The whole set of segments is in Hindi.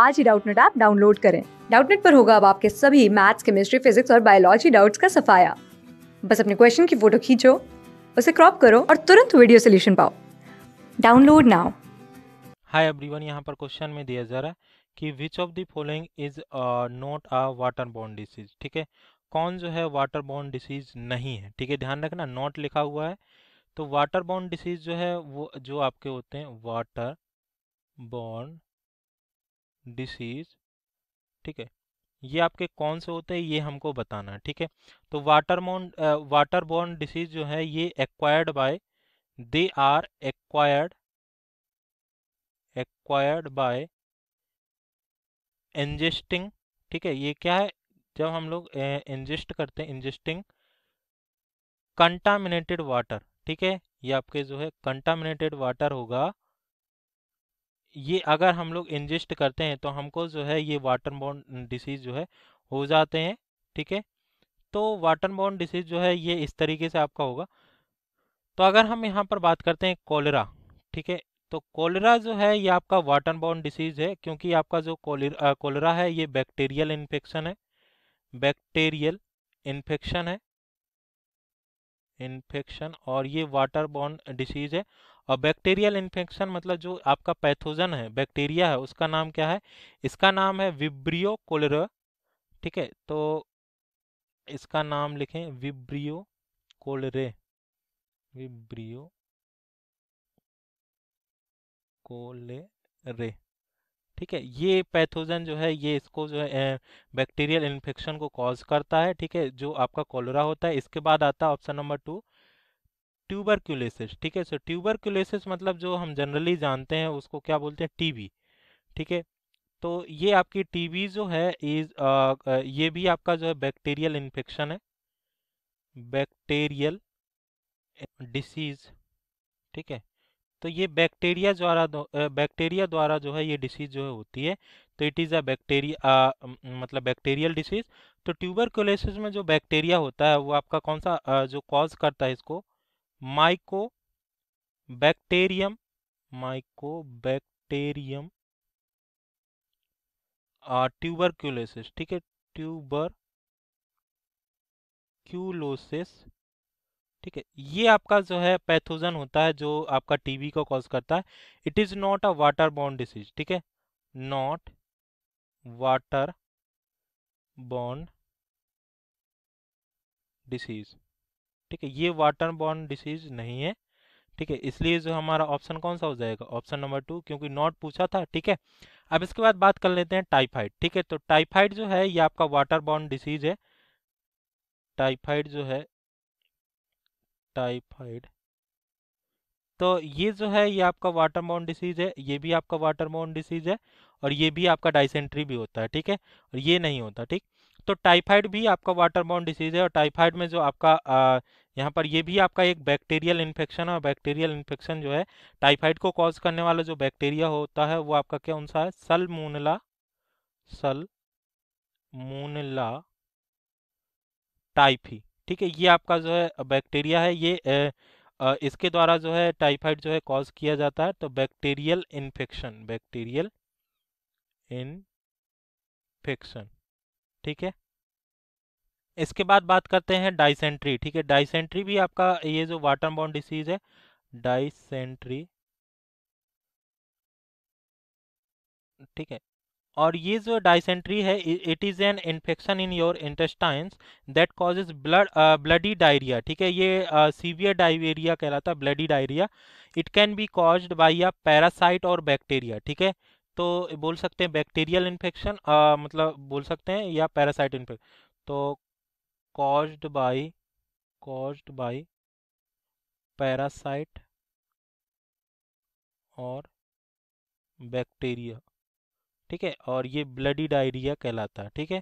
आज ही डाउटनेट ऐप डाउनलोड करें डाउटनेट पर होगा अब आपके सभी मैथ्स केमिस्ट्री फिजिक्स और बायोलॉजी डाउट्स का सफाया बस अपने क्वेश्चन की फोटो खींचो उसे क्रॉप करो और तुरंत वीडियो सोल्यूशन पाओ डाउनलोड नाउ हाय एवरीवन यहां पर क्वेश्चन में दिया जा रहा है कि which of the following is not a water borne disease ठीक है कौन जो है वाटर बॉर्न डिसीज नहीं है ठीक है ध्यान रखना नॉट लिखा हुआ है तो वाटर बॉर्न डिसीज जो है वो जो आपके होते हैं वाटर बॉर्न डिसीज ठीक है ये आपके कौन से होते हैं ये हमको बताना है ठीक है तो वाटर मोन वाटर बोर्न डिसीज जो है ये acquired by they are acquired acquired by ingesting ठीक है ये क्या है जब हम लोग इंजेस्ट करते हैं इंजेस्टिंग कंटामिनेटेड वाटर ठीक है ये आपके जो है कंटामिनेटेड वाटर होगा ये अगर हम लोग इंजेस्ट करते हैं तो हमको जो है ये वाटर बॉन्ड डिसीज़ जो है हो जाते हैं ठीक है तो वाटर बॉन्ड डिसीज़ जो है ये इस तरीके से आपका होगा तो अगर हम यहाँ पर बात करते हैं कोलरा ठीक है तो कोलरा जो है ये आपका वाटर बॉर्न डिसीज़ है क्योंकि आपका जो कोलरा है ये बैक्टीरियल इन्फेक्शन है बैक्टेरियल इन्फेक्शन है इन्फेक्शन और ये वाटर बॉर्न डिसीज है और बैक्टीरियल इन्फेक्शन मतलब जो आपका पैथोजन है बैक्टीरिया है उसका नाम क्या है इसका नाम है विब्रियो कोलर ठीक है तो इसका नाम लिखें विब्रियो कोलरे विब्रियो रे ठीक है ये पैथोजन जो है ये इसको जो है बैक्टीरियल इन्फेक्शन को कॉज करता है ठीक है जो आपका कोलोरा होता है इसके बाद आता है ऑप्शन नंबर टू ट्यूबरक्यूलेसिस ठीक है सो ट्यूबरक्यूलेसिस मतलब जो हम जनरली जानते हैं उसको क्या बोलते हैं टीबी ठीक है तो ये आपकी टीबी जो है इज ये भी आपका जो है बैक्टीरियल इन्फेक्शन है बैक्टीरियल डिसीज ठीक है तो ये बैक्टीरिया द्वारा बैक्टीरिया द्वारा जो है ये डिसीज जो है होती है तो इट इज़ अ बैक्टीरिया मतलब बैक्टीरियल डिसीज तो ट्यूबरकुलोसिस में जो बैक्टीरिया होता है वो आपका कौन सा आ, जो कॉज करता है इसको mycobacterium mycobacterium tuberculosis ठीक है ट्यूबर क्यूलोसिस ठीक है ये आपका जो है पैथोजन होता है जो आपका टीबी को कॉज करता है it is not a water bond disease ठीक है नॉट वाटर बॉन्ड डिसीज ठीक है ये वाटर बॉन्ड डिसीज नहीं है ठीक है इसलिए जो हमारा ऑप्शन कौन सा हो जाएगा ऑप्शन नंबर टू क्योंकि नॉट पूछा था ठीक है अब इसके बाद बात कर लेते हैं टाइफाइड ठीक है तो टाइफाइड जो है ये आपका वाटर बॉन्ड डिसीज है टाइफाइड जो है टाइफाइड तो ये जो है ये आपका मोन डिसीज है ये भी आपका मोन डिसीज है और ये भी आपका डाइसेंट्री भी होता है ठीक है और ये नहीं होता ठीक तो टाइफाइड भी आपका मोन डिसीज है और टाइफाइड में जो आपका आ, यहाँ पर ये भी आपका एक बैक्टीरियल इन्फेक्शन है और बैक्टीरियल इन्फेक्शन जो है टाइफाइड को कॉज करने वाला जो बैक्टीरिया होता है वो आपका क्या उनसा है सल मूनला सल मूनला टाइफी ठीक है ये आपका जो है बैक्टीरिया है ये ए, इसके द्वारा जो है टाइफाइड जो है कॉज किया जाता है तो बैक्टीरियल इन्फेक्शन बैक्टीरियल इन्फेक्शन ठीक है इसके बाद बात करते हैं डाइसेंट्री ठीक है डाइसेंट्री भी आपका ये जो वाटर बॉन्ड डिसीज है डाइसेंट्री ठीक है और ये जो डायसेंट्री है it is an infection in your intestines that causes blood bloody diarrhoea ठीक है ये सीवियर uh, डायरिया कहलाता है bloody diarrhoea it can be caused by a parasite और बैक्टीरिया ठीक है तो बोल सकते हैं बैक्टीरियल इन्फेक्शन uh, मतलब बोल सकते हैं या पैरासाइट इन्फेक्शन तो caused by caused by parasite और बैक्टीरिया ठीक है और ये ब्लडी डायरिया कहलाता है ठीक है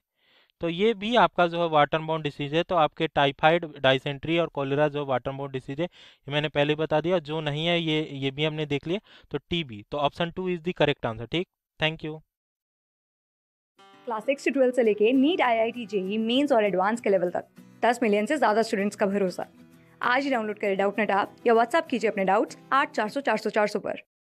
तो ये भी आपका जो है वाटर बाउंड डिसीज है तो आपके टाइफाइड डाइसेंट्री और कोलेरा जो वाटर बाउंड डिसीज है ये मैंने पहले बता दिया जो नहीं है ये ये भी हमने देख लिया तो टीबी तो option two is the correct answer ठीक थैंक यू क्लास सिक्स से ट्वेल्थ से लेके NEET I I T JEE mains और एडवांस के लेवल तक दस मिलियन से ज़्यादा स्टूडेंट्स का भरोसा आज ही डाउनलोड करें डाउट नेट आप या व्हाट्सअप कीजिए अपने डाउट्स आठ चार सौ चार सौ चार सौ पर